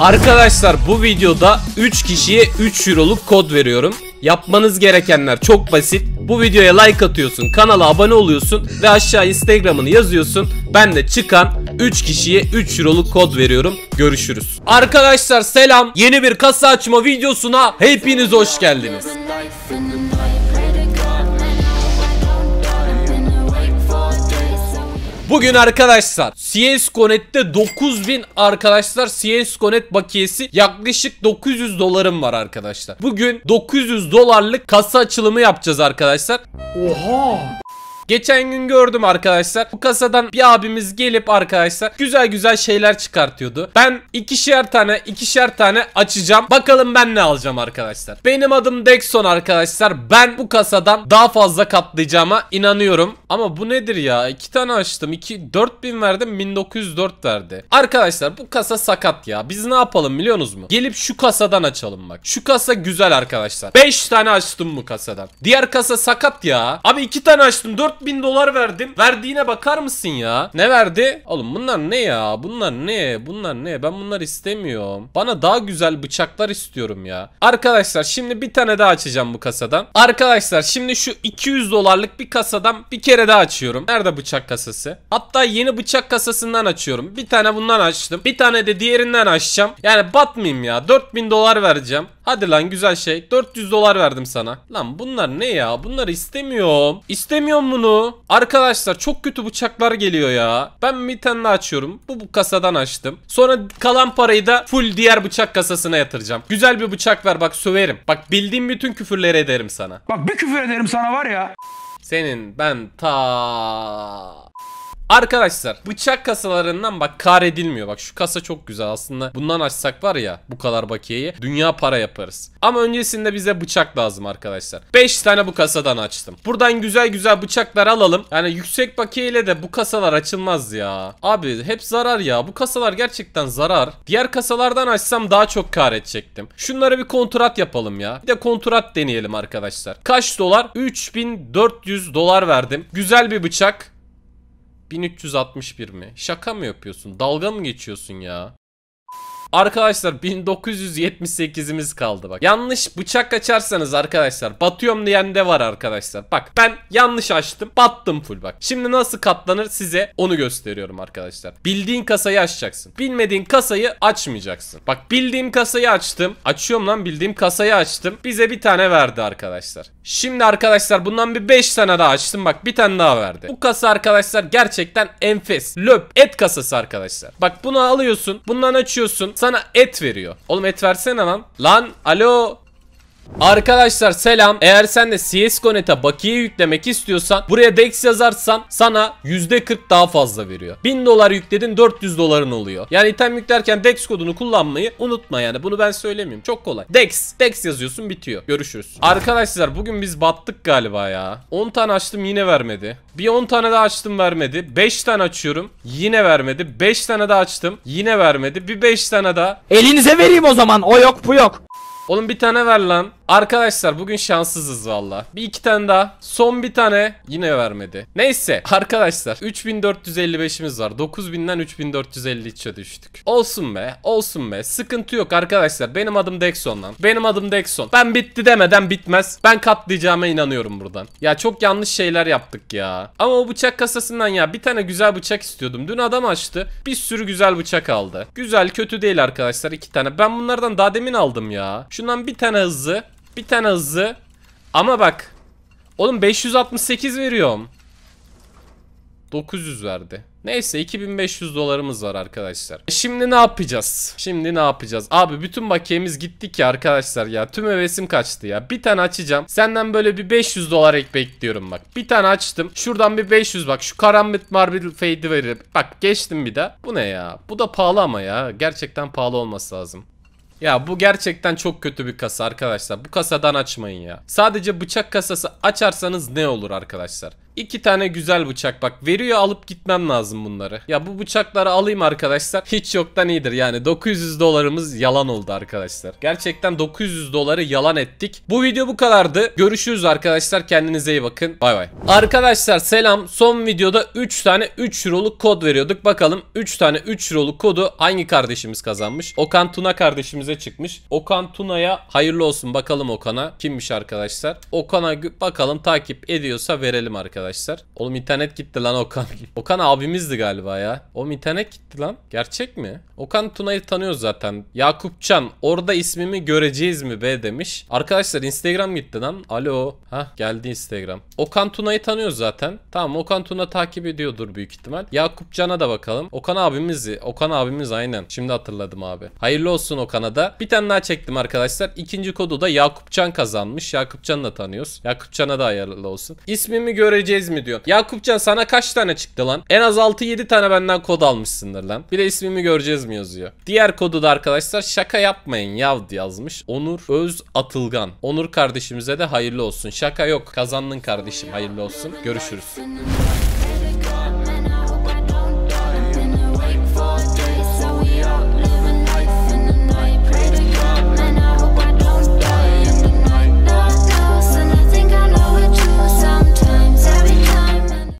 Arkadaşlar bu videoda 3 kişiye 3 euroluk kod veriyorum. Yapmanız gerekenler çok basit. Bu videoya like atıyorsun, kanala abone oluyorsun ve aşağı instagramını yazıyorsun. Ben de çıkan 3 kişiye 3 euroluk kod veriyorum. Görüşürüz. Arkadaşlar selam. Yeni bir kasa açma videosuna hepiniz hoş geldiniz. Bugün arkadaşlar CS 9000 arkadaşlar CS Connect bakiyesi yaklaşık 900 dolarım var arkadaşlar. Bugün 900 dolarlık kasa açılımı yapacağız arkadaşlar. Oha! Geçen gün gördüm arkadaşlar. Bu kasadan bir abimiz gelip arkadaşlar güzel güzel şeyler çıkartıyordu. Ben ikişer tane ikişer tane açacağım. Bakalım ben ne alacağım arkadaşlar. Benim adım Dexon arkadaşlar. Ben bu kasadan daha fazla katlayacağıma inanıyorum. Ama bu nedir ya? İki tane açtım. 2 4000 verdim. 1904 verdi. Arkadaşlar bu kasa sakat ya. Biz ne yapalım biliyorsunuz mu? Gelip şu kasadan açalım bak. Şu kasa güzel arkadaşlar. 5 tane açtım bu kasadan. Diğer kasa sakat ya. Abi iki tane açtım. 4 4000 dolar verdim. Verdiğine bakar mısın ya? Ne verdi? Oğlum bunlar ne ya? Bunlar ne? Bunlar ne? Ben bunlar istemiyorum. Bana daha güzel bıçaklar istiyorum ya. Arkadaşlar şimdi bir tane daha açacağım bu kasadan. Arkadaşlar şimdi şu 200 dolarlık bir kasadan bir kere daha açıyorum. Nerede bıçak kasası? Hatta yeni bıçak kasasından açıyorum. Bir tane bundan açtım. Bir tane de diğerinden açacağım. Yani batmayayım ya. 4000 dolar vereceğim. Hadi lan güzel şey. 400 dolar verdim sana. Lan bunlar ne ya? Bunları istemiyorum. İstemiyorum bunu. Arkadaşlar çok kötü bıçaklar geliyor ya. Ben bir tane açıyorum. Bu, bu kasadan açtım. Sonra kalan parayı da full diğer bıçak kasasına yatıracağım. Güzel bir bıçak ver bak söverim. Bak bildiğim bütün küfürleri ederim sana. Bak bir küfür ederim sana var ya. Senin ben ta Arkadaşlar bıçak kasalarından bak kar edilmiyor. Bak şu kasa çok güzel aslında. Bundan açsak var ya bu kadar bakiyeyi dünya para yaparız. Ama öncesinde bize bıçak lazım arkadaşlar. 5 tane bu kasadan açtım. Buradan güzel güzel bıçaklar alalım. Yani yüksek bakiyeyle de bu kasalar açılmaz ya. Abi hep zarar ya. Bu kasalar gerçekten zarar. Diğer kasalardan açsam daha çok kar edecektim. Şunlara bir kontrat yapalım ya. Bir de kontrat deneyelim arkadaşlar. Kaç dolar? 3400 dolar verdim. Güzel bir bıçak. 1361 mi? Şaka mı yapıyorsun? Dalga mı geçiyorsun ya? Arkadaşlar 1978'imiz kaldı bak. Yanlış bıçak açarsanız arkadaşlar batıyorum diyen de var arkadaşlar. Bak ben yanlış açtım battım full bak. Şimdi nasıl katlanır size onu gösteriyorum arkadaşlar. Bildiğin kasayı açacaksın. Bilmediğin kasayı açmayacaksın. Bak bildiğim kasayı açtım. Açıyorum lan bildiğim kasayı açtım. Bize bir tane verdi arkadaşlar. Şimdi arkadaşlar bundan bir 5 tane daha açtım. Bak bir tane daha verdi. Bu kasa arkadaşlar gerçekten enfes. Löp et kasası arkadaşlar. Bak bunu alıyorsun. Bundan açıyorsun. Sana et veriyor. Oğlum et versene lan. Lan alo Arkadaşlar selam. Eğer sen de CSGO Net'e bakiye yüklemek istiyorsan buraya Dex yazarsan sana %40 daha fazla veriyor. 1000 dolar yükledin 400 doların oluyor. Yani item yüklerken Dex kodunu kullanmayı unutma yani. Bunu ben söylemiyorum. Çok kolay. Dex. Dex yazıyorsun bitiyor. Görüşürüz. Arkadaşlar bugün biz battık galiba ya. 10 tane açtım yine vermedi. Bir 10 tane daha açtım vermedi. 5 tane açıyorum. Yine vermedi. 5 tane daha açtım. Yine vermedi. Bir 5 tane daha. Elinize vereyim o zaman. O yok bu yok. Oğlum bir tane ver lan. Arkadaşlar bugün şanssızız valla. Bir iki tane daha. Son bir tane yine vermedi. Neyse arkadaşlar 3455'imiz var. 9000'den 3453'e düştük. Olsun be olsun be. Sıkıntı yok arkadaşlar. Benim adım Dexon lan. Benim adım Dexon. Ben bitti demeden bitmez. Ben katlayacağıma inanıyorum buradan. Ya çok yanlış şeyler yaptık ya. Ama o bıçak kasasından ya bir tane güzel bıçak istiyordum. Dün adam açtı. Bir sürü güzel bıçak aldı. Güzel kötü değil arkadaşlar. iki tane. Ben bunlardan daha demin aldım ya. Şundan bir tane hızlı. Bir tane hızlı. Ama bak. Oğlum 568 veriyorum. 900 verdi. Neyse 2500 dolarımız var arkadaşlar. Şimdi ne yapacağız? Şimdi ne yapacağız? Abi bütün bakiyemiz gitti ki arkadaşlar ya. Tüm hevesim kaçtı ya. Bir tane açacağım. Senden böyle bir 500 dolar ek bekliyorum bak. Bir tane açtım. Şuradan bir 500 bak. Şu karambit marble fade'i verip. Bak geçtim bir de. Bu ne ya? Bu da pahalı ama ya. Gerçekten pahalı olması lazım. Ya bu gerçekten çok kötü bir kasa arkadaşlar. Bu kasadan açmayın ya. Sadece bıçak kasası açarsanız ne olur arkadaşlar? İki tane güzel bıçak bak veriyor alıp gitmem lazım bunları. Ya bu bıçakları alayım arkadaşlar hiç yoktan iyidir yani 900 dolarımız yalan oldu arkadaşlar. Gerçekten 900 doları yalan ettik. Bu video bu kadardı. Görüşürüz arkadaşlar kendinize iyi bakın. Bay bay. Arkadaşlar selam son videoda 3 tane 3 euroluk kod veriyorduk. Bakalım 3 tane 3 euroluk kodu hangi kardeşimiz kazanmış? Okan Tuna kardeşimize çıkmış. Okan Tuna'ya hayırlı olsun bakalım Okan'a. Kimmiş arkadaşlar? Okan'a bakalım takip ediyorsa verelim arkadaşlar arkadaşlar. Oğlum internet gitti lan Okan. Okan abimizdi galiba ya. Oğlum internet gitti lan. Gerçek mi? Okan Tuna'yı tanıyoruz zaten. Yakupcan orada ismimi göreceğiz mi be demiş. Arkadaşlar Instagram gitti lan. Alo. Ha geldi Instagram. Okan Tuna'yı tanıyoruz zaten. Tamam Okan Tuna takip ediyordur büyük ihtimal. Yakupcan'a da bakalım. Okan abimizdi. Okan abimiz aynen. Şimdi hatırladım abi. Hayırlı olsun Okan'a da. Bir tane daha çektim arkadaşlar. İkinci kodu da Yakupcan kazanmış. Yakupcan'ı da tanıyoruz. Yakupcan'a da hayırlı olsun. İsmimi göreceğiz Vereceğiz mi diyor. Yakupcan sana kaç tane çıktı lan? En az 6-7 tane benden kod almışsındır lan. Bir de ismimi göreceğiz mi yazıyor. Diğer kodu da arkadaşlar şaka yapmayın yav yazmış. Onur Öz Atılgan. Onur kardeşimize de hayırlı olsun. Şaka yok. Kazandın kardeşim. Hayırlı olsun. Görüşürüz.